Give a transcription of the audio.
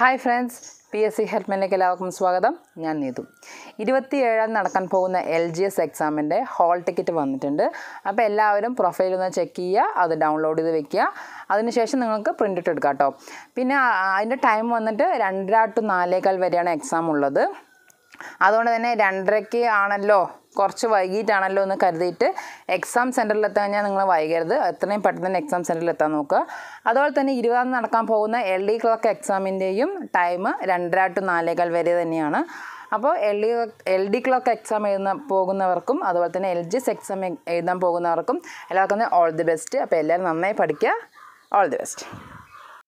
hi friends P S C ഹെൽപ്പിലേക്ക് എല്ലാവർക്കും സ്വാഗതം ഞാൻ നീതു ഇരുപത്തിയേഴാം നടക്കാൻ പോകുന്ന എൽ ജി എസ് എക്സാമിൻ്റെ ഹോൾ ടിക്കറ്റ് വന്നിട്ടുണ്ട് അപ്പോൾ എല്ലാവരും പ്രൊഫൈൽ ഒന്ന് ചെക്ക് ചെയ്യുക അത് ഡൗൺലോഡ് ചെയ്ത് വെക്കുക അതിനുശേഷം നിങ്ങൾക്ക് പ്രിൻ്റ് ഇട്ട് എടുക്കാം കേട്ടോ പിന്നെ അതിൻ്റെ ടൈം വന്നിട്ട് രണ്ടര ടു നാലേക്കാൾ വരെയാണ് എക്സാം ഉള്ളത് അതുകൊണ്ട് തന്നെ രണ്ടരയ്ക്ക് ആണല്ലോ കുറച്ച് വൈകിട്ടാണല്ലോ എന്ന് കരുതിയിട്ട് എക്സാം സെൻറ്ററിൽ എത്താൻ കഴിഞ്ഞാൽ നിങ്ങൾ വൈകരുത് എത്രയും പെട്ടെന്ന് തന്നെ എക്സാം സെൻറ്ററിൽ എത്താൻ നോക്കുക അതുപോലെ തന്നെ ഇരുപതാം നടക്കാൻ പോകുന്ന എൽ ഡി ക്ലർക്ക് എക്സാമിൻ്റെയും ടൈം രണ്ടര ടു നാലേകാൽ വരെ തന്നെയാണ് അപ്പോൾ L D L D clerk exam എഴുതുന്ന പോകുന്നവർക്കും അതുപോലെ തന്നെ എൽ ജി എസ് എക്സാം എഴുതാൻ പോകുന്നവർക്കും എല്ലാവർക്കും ഓൾ ദി ബെസ്റ്റ് അപ്പോൾ എല്ലാവരും നന്നായി പഠിക്കുക ഓൾ ദി ബെസ്റ്റ്